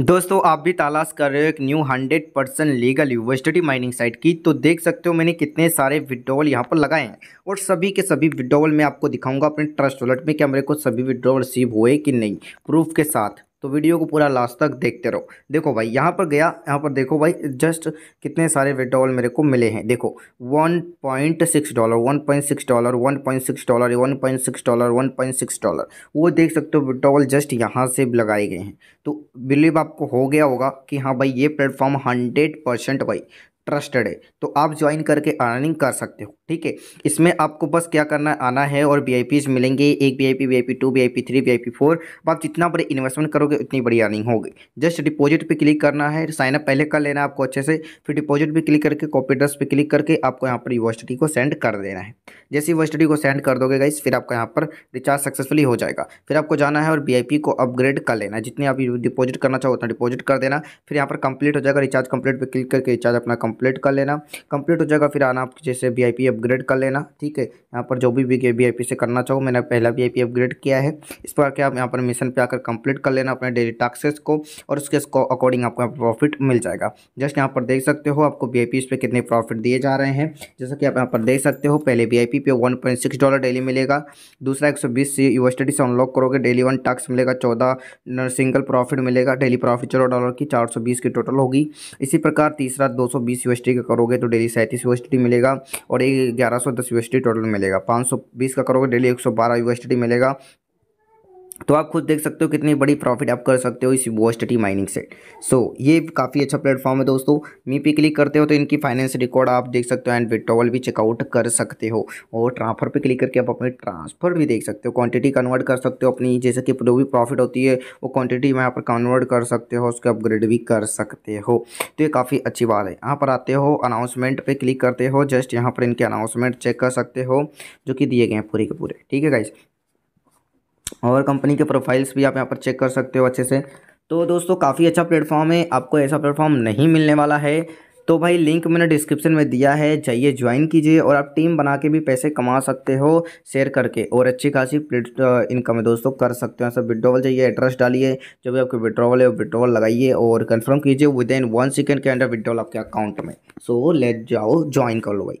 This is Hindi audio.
दोस्तों आप भी तलाश कर रहे हो एक new 100 percent legal university mining site की तो देख सकते हो मैंने कितने सारे विड्रॉवल यहाँ पर लगाए हैं और सभी के सभी विड्रॉवल मैं आपको दिखाऊंगा अपने ट्रस्ट वॉलेट में कि मेरे को सभी विड्रॉवल रिसीव हुए कि नहीं प्रूफ के साथ तो वीडियो को पूरा लास्ट तक देखते रहो देखो भाई यहाँ पर गया यहाँ पर देखो भाई जस्ट कितने सारे विड्रॉल मेरे को मिले हैं देखो one point six dollar one point six dollar one point six dollar one point six dollar one point six dollar वो देख सकते हो विड्रॉल जस्ट यहाँ से लगाए गए हैं तो बिलीव आपको हो गया होगा कि हाँ भाई ये प्लेटफॉर्म हंड्रेड परसेंट भाई ट्रस्टेड है तो आप ज्वाइन करके अर्निंग कर सकते हो ठीक है इसमें आपको बस क्या करना आना है और वी मिलेंगे एक V I P two V I P three V I P four आप जितना बड़े इन्वेस्टमेंट करोगे उतनी बड़ी अर्निंग होगी जस्ट डिपॉजिट पे क्लिक करना है साइनअप पहले कर लेना आपको अच्छे से फिर डिपॉजिट पे क्लिक करके कॉपी ड्रेस पे क्लिक करके आपको यहाँ पर यूनिवर्सिटी को सेंड कर देना है जैसे यूनिवर्सिटी को सेंड कर दोगे गाइस फिर आपका यहाँ पर रिचार्ज सक्सेसफुली हो जाएगा फिर आपको जाना है और वी को अपग्रेड कर लेना है जितने आप डिपॉजिट करना चाहो उतना डिपॉजिट कर देना फिर यहाँ पर कंप्लीट हो जाएगा रिचार्ज कंप्लीट पर क्लिक करके रिचार्ज अपना कंप्लीट कर लेना कंप्लीट हो जाएगा फिर आना आप जैसे वी अपग्रेड कर लेना ठीक है यहाँ पर जो भी वी से करना चाहो मैंने पहला वी अपग्रेड किया है इस पर आप यहाँ पर मिशन पर आकर कंप्लीट कर लेना अपने डेली टास्क को और उसके अकॉर्डिंग आपको प्रॉफिट मिल जाएगा जस्ट यहाँ पर देख सकते हो आपको वी पे कितने प्रॉफिट दिए जा रहे हैं जैसा कि आप यहाँ पर देख सकते हो पहले वी पे वन डॉलर डेली मिलेगा दूसरा एक सौ बीस से अनलॉक करोगे डेली वन टास्क मिलेगा चौदह सिंगल प्रॉफिट मिलेगा डेली प्रॉफिट चलो डॉलर की चार सौ बीस की टोटल होगी इसी प्रकार तीसरा दो सौ बीस का करोगे तो डेली सैंतीस मिलेगा और एक ग्यारह सौ दस यूएसडी टोटल मिलेगा पाँच सौ बीस का करोगे डेली एक सौ बारह यूएसडी मिलेगा तो आप खुद देख सकते हो कितनी बड़ी प्रॉफिट आप कर सकते हो इस वोस्टटी माइनिंग से सो so, ये काफ़ी अच्छा प्लेटफॉर्म है दोस्तों मी पे क्लिक करते हो तो इनकी फाइनेंस रिकॉर्ड आप देख सकते हो एंड विड्रॉवल भी चेकआउट कर सकते हो और ट्रांसफर पे क्लिक करके आप अपने ट्रांसफर भी देख सकते हो क्वांटिटी कन्वर्ट कर सकते हो अपनी जैसे कि जो भी प्रॉफिट होती है वो क्वान्टिटी में यहाँ पर कन्वर्ट कर सकते हो उसके अपग्रेड भी कर सकते हो तो ये काफ़ी अच्छी बात है यहाँ पर आते हो अनाउंसमेंट पर क्लिक करते हो जस्ट यहाँ पर इनके अनाउंसमेंट चेक कर सकते हो जो कि दिए गए हैं पूरे के पूरे ठीक है गाइज और कंपनी के प्रोफाइल्स भी आप यहाँ पर चेक कर सकते हो अच्छे से तो दोस्तों काफ़ी अच्छा प्लेटफॉर्म है आपको ऐसा प्लेटफॉर्म नहीं मिलने वाला है तो भाई लिंक मैंने डिस्क्रिप्शन में दिया है जाइए ज्वाइन कीजिए और आप टीम बना के भी पैसे कमा सकते हो शेयर करके और अच्छी खासी इनकम है दोस्तों कर सकते हो सब विड्रॉवल जाइए एड्रेस डालिए जो भी आपके विड्रॉवल है विड्रॉवल लगाइए और कंफर्म कीजिए विद इन वन सेकेंड के अंडर विड्रॉवल आपके अकाउंट में सो लेट जाओ ज्वाइन कर लो भाई